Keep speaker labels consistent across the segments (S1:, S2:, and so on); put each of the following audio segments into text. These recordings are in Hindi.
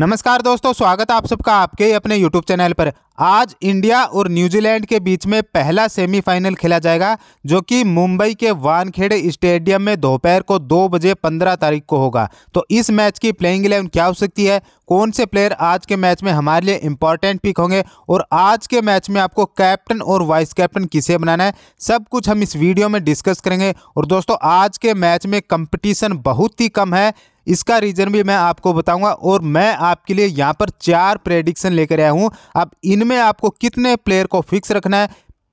S1: नमस्कार दोस्तों स्वागत आप सबका आपके अपने यूट्यूब चैनल पर आज इंडिया और न्यूजीलैंड के बीच में पहला सेमीफाइनल खेला जाएगा जो कि मुंबई के वानखेड़े स्टेडियम में दोपहर को दो बजे पंद्रह तारीख को होगा तो इस मैच की प्लेइंग इलेवन क्या हो सकती है कौन से प्लेयर आज के मैच में हमारे लिए इंपॉर्टेंट पिक होंगे और आज के मैच में आपको कैप्टन और वाइस कैप्टन किसे बनाना है सब कुछ हम इस वीडियो में डिस्कस करेंगे और दोस्तों आज के मैच में कंपटीशन बहुत ही कम है इसका रीज़न भी मैं आपको बताऊंगा और मैं आपके लिए यहां पर चार प्रेडिक्शन लेकर आया हूं अब इनमें आपको कितने प्लेयर को फिक्स रखना है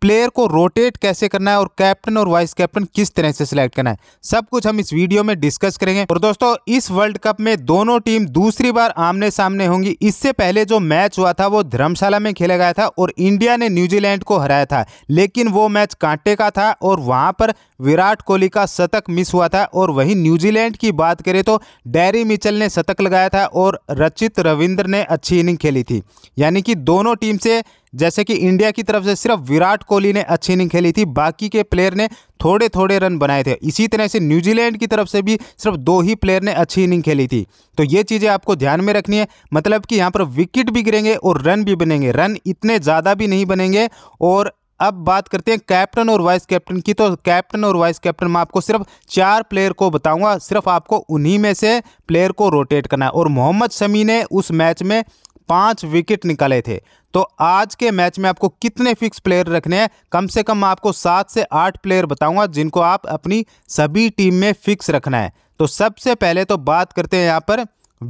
S1: प्लेयर को रोटेट कैसे करना है और कैप्टन और वाइस कैप्टन किस तरह से सिलेक्ट करना है सब कुछ हम इस वीडियो में डिस्कस करेंगे और दोस्तों इस वर्ल्ड कप में दोनों टीम दूसरी बार आमने सामने होंगी इससे पहले जो मैच हुआ था वो धर्मशाला में खेला गया था और इंडिया ने न्यूजीलैंड को हराया था लेकिन वो मैच कांटे का था और वहां पर विराट कोहली का शतक मिस हुआ था और वहीं न्यूजीलैंड की बात करें तो डैरी मिचल ने शतक लगाया था और रचित रविंद्र ने अच्छी इनिंग खेली थी यानी कि दोनों टीम से जैसे कि इंडिया की तरफ से सिर्फ विराट कोहली ने अच्छी इनिंग खेली थी बाकी के प्लेयर ने थोड़े थोड़े रन बनाए थे इसी तरह से न्यूजीलैंड की तरफ से भी सिर्फ दो ही प्लेयर ने अच्छी इनिंग खेली थी तो ये चीज़ें आपको ध्यान में रखनी है मतलब कि यहाँ पर विकेट भी गिरेंगे और रन भी बनेंगे रन इतने ज़्यादा भी नहीं बनेंगे और अब बात करते हैं कैप्टन और वाइस कैप्टन की तो कैप्टन और वाइस कैप्टन में आपको सिर्फ चार प्लेयर को बताऊंगा सिर्फ आपको उन्हीं में से प्लेयर को रोटेट करना है और मोहम्मद शमी ने उस मैच में पाँच विकेट निकाले थे तो आज के मैच में आपको कितने फिक्स प्लेयर रखने हैं कम से कम आपको सात से आठ प्लेयर बताऊंगा जिनको आप अपनी सभी टीम में फिक्स रखना है तो सबसे पहले तो बात करते हैं यहाँ पर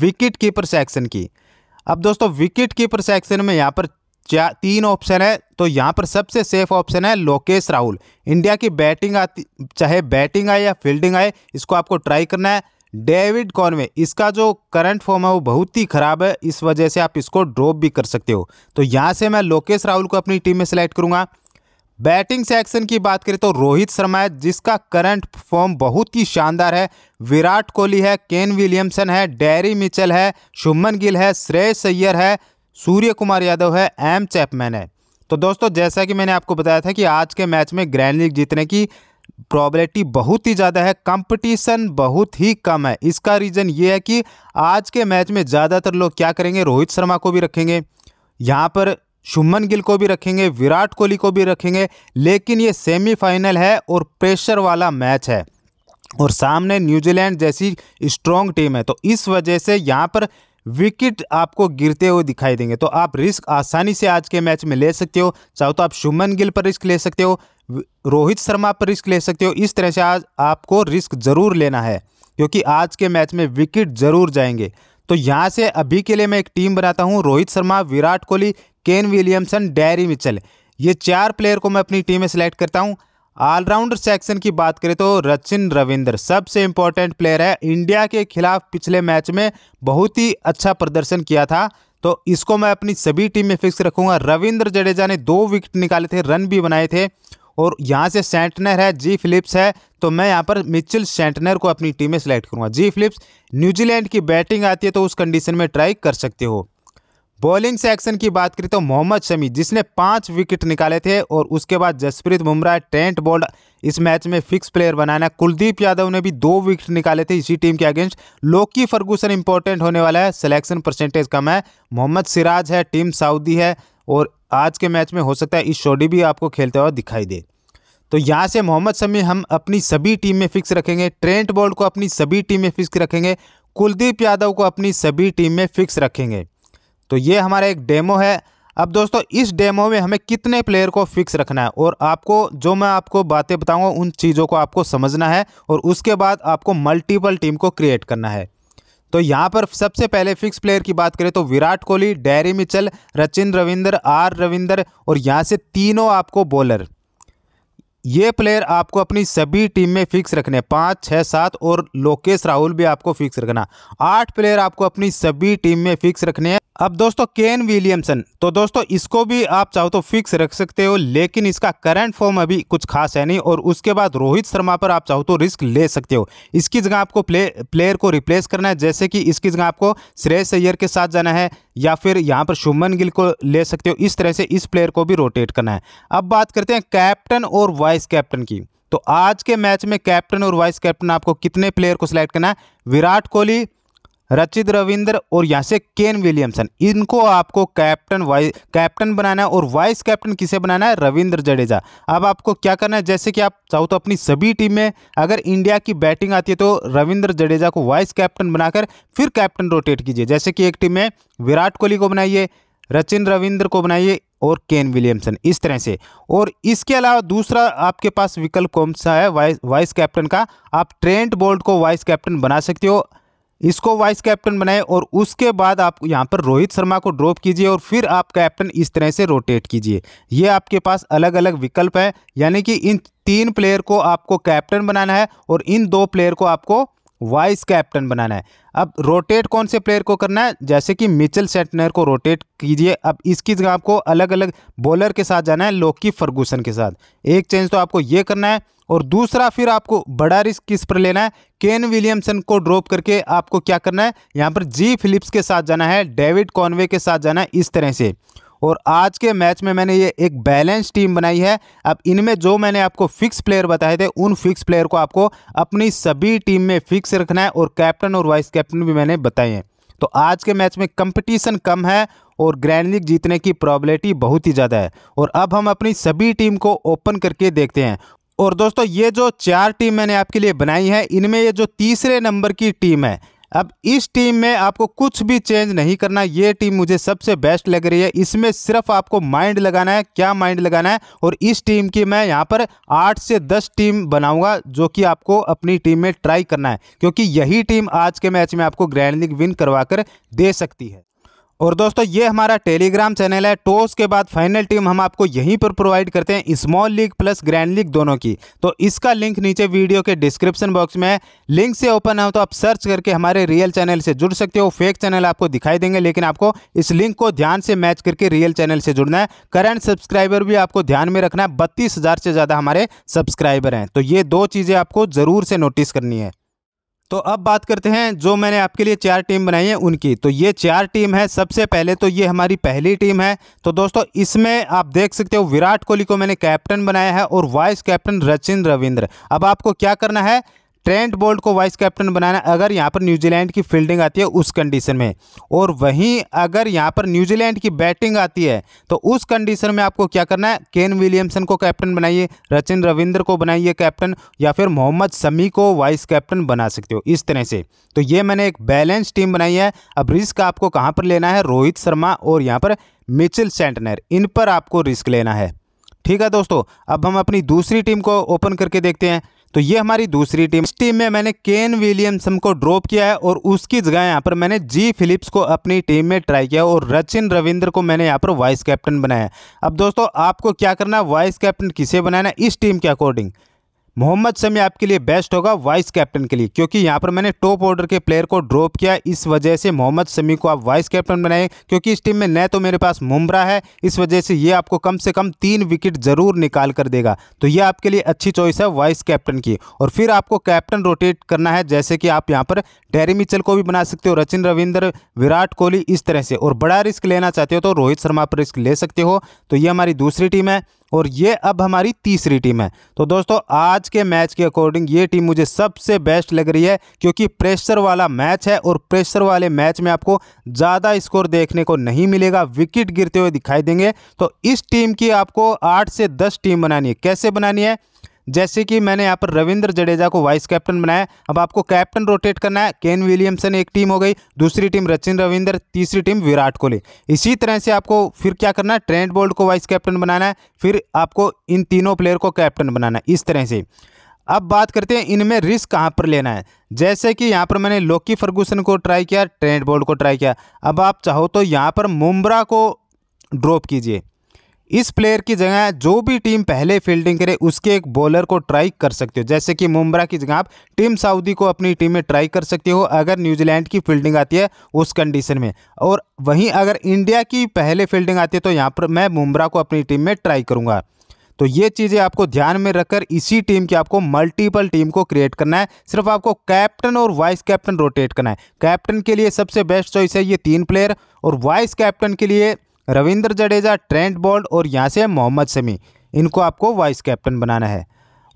S1: विकेट कीपर सेक्शन की अब दोस्तों विकेट कीपर सेक्शन में यहाँ पर चार तीन ऑप्शन है तो यहाँ पर सबसे सेफ ऑप्शन है लोकेश राहुल इंडिया की बैटिंग आती चाहे बैटिंग आए या फील्डिंग आए इसको आपको ट्राई करना है डेविड कॉनवे इसका जो करंट फॉर्म है वो बहुत ही खराब है इस वजह से आप इसको ड्रॉप भी कर सकते हो तो यहाँ से मैं लोकेश राहुल को अपनी टीम में सेलेक्ट करूँगा बैटिंग सेक्शन की बात करें तो रोहित शर्मा है जिसका करंट फॉर्म बहुत ही शानदार है विराट कोहली है केन विलियमसन है डेरी मिचल है शुभमन गिल है श्रेयस सैयर है सूर्य कुमार यादव है एम चैपमैन है तो दोस्तों जैसा कि मैंने आपको बताया था कि आज के मैच में ग्रैंड लीग जीतने की प्रॉबलिटी बहुत ही ज़्यादा है कंपटीशन बहुत ही कम है इसका रीज़न ये है कि आज के मैच में ज़्यादातर लोग क्या करेंगे रोहित शर्मा को भी रखेंगे यहाँ पर शुमन गिल को भी रखेंगे विराट कोहली को भी रखेंगे लेकिन ये सेमीफाइनल है और प्रेशर वाला मैच है और सामने न्यूजीलैंड जैसी स्ट्रॉन्ग टीम है तो इस वजह से यहाँ पर विकेट आपको गिरते हुए दिखाई देंगे तो आप रिस्क आसानी से आज के मैच में ले सकते हो चाहे तो आप शुभमन गिल पर रिस्क ले सकते हो रोहित शर्मा पर रिस्क ले सकते हो इस तरह से आज आपको रिस्क ज़रूर लेना है क्योंकि आज के मैच में विकेट ज़रूर जाएंगे तो यहाँ से अभी के लिए मैं एक टीम बनाता हूँ Rohit Sharma Virat Kohli Kane Williamson Daryl Mitchell ये चार प्लेयर को मैं अपनी टीम में सेलेक्ट करता हूँ ऑलराउंडर सेक्शन की बात करें तो रचिन रविंद्र सबसे इम्पोर्टेंट प्लेयर है इंडिया के खिलाफ पिछले मैच में बहुत ही अच्छा प्रदर्शन किया था तो इसको मैं अपनी सभी टीम में फिक्स रखूंगा रविंद्र जडेजा ने दो विकेट निकाले थे रन भी बनाए थे और यहाँ से सेंटनर है जी फिलिप्स है तो मैं यहाँ पर मिचिल सेंटनर को अपनी टीम में सेलेक्ट करूँगा जी फिलिप्स न्यूजीलैंड की बैटिंग आती है तो उस कंडीशन में ट्राई कर सकते हो बॉलिंग सेक्शन की बात करें तो मोहम्मद शमी जिसने पाँच विकेट निकाले थे और उसके बाद जसप्रीत बुमराह टेंट बोल्ड इस मैच में फिक्स प्लेयर बनाना कुलदीप यादव ने भी दो विकेट निकाले थे इसी टीम के अगेंस्ट लोकी फर्गूसन इंपॉर्टेंट होने वाला है सिलेक्शन परसेंटेज कम है मोहम्मद सिराज है टीम साउदी है और आज के मैच में हो सकता है इस शोडी भी आपको खेलते हुआ दिखाई दे तो यहाँ से मोहम्मद शमी हम अपनी सभी टीम में फिक्स रखेंगे ट्रेंट बोल्ड को अपनी सभी टीम में फिक्स रखेंगे कुलदीप यादव को अपनी सभी टीम में फिक्स रखेंगे तो ये हमारा एक डेमो है अब दोस्तों इस डेमो में हमें कितने प्लेयर को फिक्स रखना है और आपको जो मैं आपको बातें बताऊंगा उन चीज़ों को आपको समझना है और उसके बाद आपको मल्टीपल टीम को क्रिएट करना है तो यहाँ पर सबसे पहले फिक्स प्लेयर की बात करें तो Virat Kohli Daryl Mitchell Rachin Ravindra R Ravindra और यहाँ से तीनों आपको बॉलर ये प्लेयर आपको अपनी सभी टीम में फिक्स रखने पाँच छः सात और लोकेश राहुल भी आपको फिक्स रखना आठ प्लेयर आपको अपनी सभी टीम में फिक्स रखने हैं अब दोस्तों केन विलियमसन तो दोस्तों इसको भी आप चाहो तो फिक्स रख सकते हो लेकिन इसका करंट फॉर्म अभी कुछ खास है नहीं और उसके बाद रोहित शर्मा पर आप चाहो तो रिस्क ले सकते हो इसकी जगह आपको प्ले प्लेयर को रिप्लेस करना है जैसे कि इसकी जगह आपको श्रेयस अय्यर के साथ जाना है या फिर यहाँ पर शुभमन गिल को ले सकते हो इस तरह से इस प्लेयर को भी रोटेट करना है अब बात करते हैं कैप्टन और वाइस कैप्टन की तो आज के मैच में कैप्टन और वाइस कैप्टन आपको कितने प्लेयर को सिलेक्ट करना है विराट कोहली रचित रविंद्र और यहाँ से केन विलियमसन इनको आपको कैप्टन वाइस कैप्टन बनाना है और वाइस कैप्टन किसे बनाना है रविंद्र जडेजा अब आपको क्या करना है जैसे कि आप चाहो तो अपनी सभी टीम में अगर इंडिया की बैटिंग आती है तो रविंद्र जडेजा को वाइस कैप्टन बनाकर फिर कैप्टन रोटेट कीजिए जैसे कि एक टीम में विराट कोहली को बनाइए रचिन रविंद्र को बनाइए और केन विलियमसन इस तरह से और इसके अलावा दूसरा आपके पास विकल्प कौन सा है वाइस वाइस कैप्टन का आप ट्रेंट बोल्ट को वाइस कैप्टन बना सकते हो इसको वाइस कैप्टन बनाएं और उसके बाद आप यहाँ पर रोहित शर्मा को ड्रॉप कीजिए और फिर आप कैप्टन इस तरह से रोटेट कीजिए ये आपके पास अलग अलग विकल्प है यानी कि इन तीन प्लेयर को आपको कैप्टन बनाना है और इन दो प्लेयर को आपको वाइस कैप्टन बनाना है अब रोटेट कौन से प्लेयर को करना है जैसे कि मिचल सेटनर को रोटेट कीजिए अब इसकी जगह आपको अलग अलग बॉलर के साथ जाना है लोकी फर्गूसन के साथ एक चेंज तो आपको ये करना है और दूसरा फिर आपको बड़ा रिस्क किस पर लेना है केन विलियमसन को ड्रॉप करके आपको क्या करना है यहाँ पर जी फिलिप्स के साथ जाना है डेविड कॉनवे के साथ जाना है इस तरह से और आज के मैच में मैंने ये एक बैलेंस टीम बनाई है अब इनमें जो मैंने आपको फिक्स प्लेयर बताए थे उन फिक्स प्लेयर को आपको अपनी सभी टीम में फिक्स रखना है और कैप्टन और वाइस कैप्टन भी मैंने बताए हैं तो आज के मैच में कंपटीशन कम है और ग्रैंड लीग जीतने की प्रॉबिलिटी बहुत ही ज़्यादा है और अब हम अपनी सभी टीम को ओपन करके देखते हैं और दोस्तों ये जो चार टीम मैंने आपके लिए बनाई है इनमें ये जो तीसरे नंबर की टीम है अब इस टीम में आपको कुछ भी चेंज नहीं करना ये टीम मुझे सबसे बेस्ट लग रही है इसमें सिर्फ आपको माइंड लगाना है क्या माइंड लगाना है और इस टीम की मैं यहाँ पर आठ से दस टीम बनाऊंगा जो कि आपको अपनी टीम में ट्राई करना है क्योंकि यही टीम आज के मैच में आपको ग्रैंड लीग विन करवा कर दे सकती है और दोस्तों ये हमारा टेलीग्राम चैनल है टॉस के बाद फाइनल टीम हम आपको यहीं पर प्रोवाइड करते हैं small league plus grand league दोनों की तो इसका लिंक नीचे वीडियो के डिस्क्रिप्शन बॉक्स में है लिंक से ओपन हो तो आप सर्च करके हमारे रियल चैनल से जुड़ सकते हो फेक चैनल आपको दिखाई देंगे लेकिन आपको इस लिंक को ध्यान से मैच करके रियल चैनल से जुड़ना है करंट सब्सक्राइबर भी आपको ध्यान में रखना है बत्तीस से ज़्यादा हमारे सब्सक्राइबर हैं तो ये दो चीज़ें आपको ज़रूर से नोटिस करनी है तो अब बात करते हैं जो मैंने आपके लिए चार टीम बनाई है उनकी तो ये चार टीम है सबसे पहले तो ये हमारी पहली टीम है तो दोस्तों इसमें आप देख सकते हो विराट कोहली को मैंने कैप्टन बनाया है और वाइस कैप्टन रचिन रविंद्र अब आपको क्या करना है ट्रेंट बोल्ट को वाइस कैप्टन बनाना अगर यहाँ पर न्यूजीलैंड की फील्डिंग आती है उस कंडीशन में और वहीं अगर यहाँ पर न्यूजीलैंड की बैटिंग आती है तो उस कंडीशन में आपको क्या करना है केन विलियमसन को कैप्टन बनाइए रचिन रविंद्र को बनाइए कैप्टन या फिर मोहम्मद शमी को वाइस कैप्टन बना सकते हो इस तरह से तो ये मैंने एक बैलेंस टीम बनाई है अब रिस्क आपको कहाँ पर लेना है रोहित शर्मा और यहाँ पर मिचिल सेंटनर इन पर आपको रिस्क लेना है ठीक है दोस्तों अब हम अपनी दूसरी टीम को ओपन करके देखते हैं तो ये हमारी दूसरी टीम इस टीम में मैंने केन विलियमसन को ड्रॉप किया है और उसकी जगह यहाँ पर मैंने जी फिलिप्स को अपनी टीम में ट्राई किया और रचिन रविंद्र को मैंने यहाँ पर वाइस कैप्टन बनाया अब दोस्तों आपको क्या करना है वाइस कैप्टन किसे बनाना है इस टीम के अकॉर्डिंग मोहम्मद शमी आपके लिए बेस्ट होगा वाइस कैप्टन के लिए क्योंकि यहाँ पर मैंने टॉप ऑर्डर के प्लेयर को ड्रॉप किया इस वजह से मोहम्मद शमी को आप वाइस कैप्टन बनाए क्योंकि इस टीम में न तो मेरे पास मुमरा है इस वजह से ये आपको कम से कम तीन विकेट जरूर निकाल कर देगा तो ये आपके लिए अच्छी चॉइस है वाइस कैप्टन की और फिर आपको कैप्टन रोटेट करना है जैसे कि आप यहाँ पर डेरी मिचल को भी बना सकते हो रचिन रविंद्र विराट कोहली इस तरह से और बड़ा रिस्क लेना चाहते हो तो रोहित शर्मा पर रिस्क ले सकते हो तो ये हमारी दूसरी टीम है और ये अब हमारी तीसरी टीम है तो दोस्तों आज के मैच के अकॉर्डिंग ये टीम मुझे सबसे बेस्ट लग रही है क्योंकि प्रेशर वाला मैच है और प्रेशर वाले मैच में आपको ज़्यादा स्कोर देखने को नहीं मिलेगा विकेट गिरते हुए दिखाई देंगे तो इस टीम की आपको आठ से दस टीम बनानी है कैसे बनानी है जैसे कि मैंने यहाँ पर रविंद्र जडेजा को वाइस कैप्टन बनाया अब आपको कैप्टन रोटेट करना है केन विलियमसन एक टीम हो गई दूसरी टीम रचिन रविंद्र तीसरी टीम विराट कोहली इसी तरह से आपको फिर क्या करना है ट्रेंट बोल्ट को वाइस कैप्टन बनाना है फिर आपको इन तीनों प्लेयर को कैप्टन बनाना है इस तरह से अब बात करते हैं इनमें रिस्क कहाँ पर लेना है जैसे कि यहाँ पर मैंने लोकी फर्गूसन को ट्राई किया ट्रेंट बोल्ट को ट्राई किया अब आप चाहो तो यहाँ पर मुमरा को ड्रॉप कीजिए इस प्लेयर की जगह जो भी टीम पहले फील्डिंग करे उसके एक बॉलर को ट्राई कर सकते हो जैसे कि मुमरा की जगह आप टीम सऊदी को अपनी टीम में ट्राई कर सकते हो अगर न्यूजीलैंड की फील्डिंग आती है उस कंडीशन में और वहीं अगर इंडिया की पहले फील्डिंग आती है तो यहाँ पर मैं मुमरा को अपनी टीम में ट्राई करूँगा तो ये चीज़ें आपको ध्यान में रखकर इसी टीम की आपको मल्टीपल टीम को क्रिएट करना है सिर्फ आपको कैप्टन और वाइस कैप्टन रोटेट करना है कैप्टन के लिए सबसे बेस्ट चॉइस है ये तीन प्लेयर और वाइस कैप्टन के लिए रविंद्र जडेजा ट्रेंट बोल्ट और यहाँ से मोहम्मद शमी इनको आपको वाइस कैप्टन बनाना है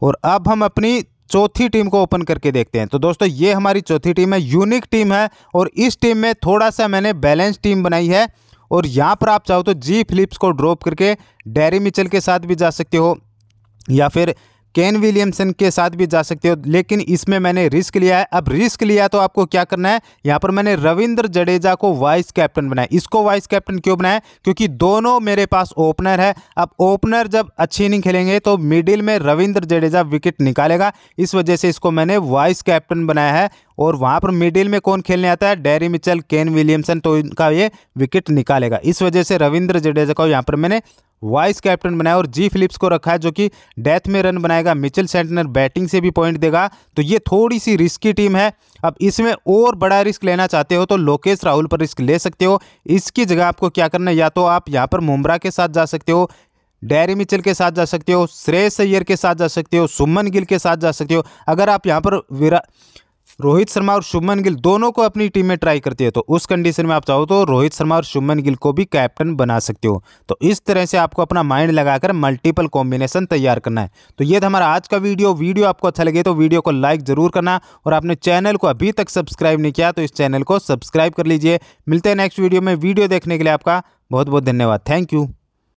S1: और अब हम अपनी चौथी टीम को ओपन करके देखते हैं तो दोस्तों ये हमारी चौथी टीम है यूनिक टीम है और इस टीम में थोड़ा सा मैंने बैलेंस टीम बनाई है और यहाँ पर आप चाहो तो जी फिलिप्स को ड्रॉप करके डेरी मिचल के साथ भी जा सकते हो या फिर केन विलियमसन के साथ भी जा सकते हो लेकिन इसमें मैंने रिस्क लिया है अब रिस्क लिया तो आपको क्या करना है यहाँ पर मैंने रविंद्र जडेजा को वाइस कैप्टन बनाया इसको वाइस कैप्टन क्यों बनाया क्योंकि दोनों मेरे पास ओपनर है अब ओपनर जब अच्छी नहीं खेलेंगे तो मिडिल में रविंद्र जडेजा विकेट निकालेगा इस वजह से इसको मैंने वाइस कैप्टन बनाया है और वहाँ पर मिडिल में कौन खेलने आता है डेरी मिचल केन विलियमसन तो इनका ये विकेट निकालेगा इस वजह से रविंद्र जडेजा को यहाँ पर मैंने वाइस कैप्टन बनाया और जी फिलिप्स को रखा है जो कि डेथ में रन बनाएगा मिचल सेंटनर बैटिंग से भी पॉइंट देगा तो ये थोड़ी सी रिस्की टीम है अब इसमें और बड़ा रिस्क लेना चाहते हो तो लोकेश राहुल पर रिस्क ले सकते हो इसकी जगह आपको क्या करना है या तो आप यहाँ पर मुमरा के साथ जा सकते हो डेरी मिचल के साथ जा सकते हो श्रेयस सैयर के साथ जा सकते हो सुमन गिल के साथ जा सकते हो अगर आप यहाँ पर विरा रोहित शर्मा और शुभमन गिल दोनों को अपनी टीम में ट्राई करती है तो उस कंडीशन में आप चाहो तो रोहित शर्मा और शुभमन गिल को भी कैप्टन बना सकते हो तो इस तरह से आपको अपना माइंड लगाकर मल्टीपल कॉम्बिनेशन तैयार करना है तो ये था हमारा आज का वीडियो वीडियो आपको अच्छा लगे तो वीडियो को लाइक जरूर करना और आपने चैनल को अभी तक सब्सक्राइब नहीं किया तो इस चैनल को सब्सक्राइब कर लीजिए मिलते हैं नेक्स्ट वीडियो में वीडियो देखने के लिए आपका बहुत बहुत धन्यवाद थैंक यू